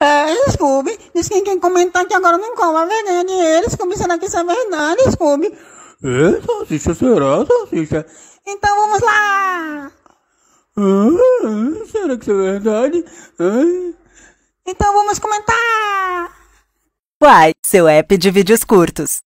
É, Scooby, diz que quem comentar que agora não come a vergonha de eles, Scooby, será que isso é verdade, Scooby? É, salsicha, será, salsicha? Então vamos lá! Ah, será que isso é verdade? É. Então vamos comentar! Uai, seu app de vídeos curtos.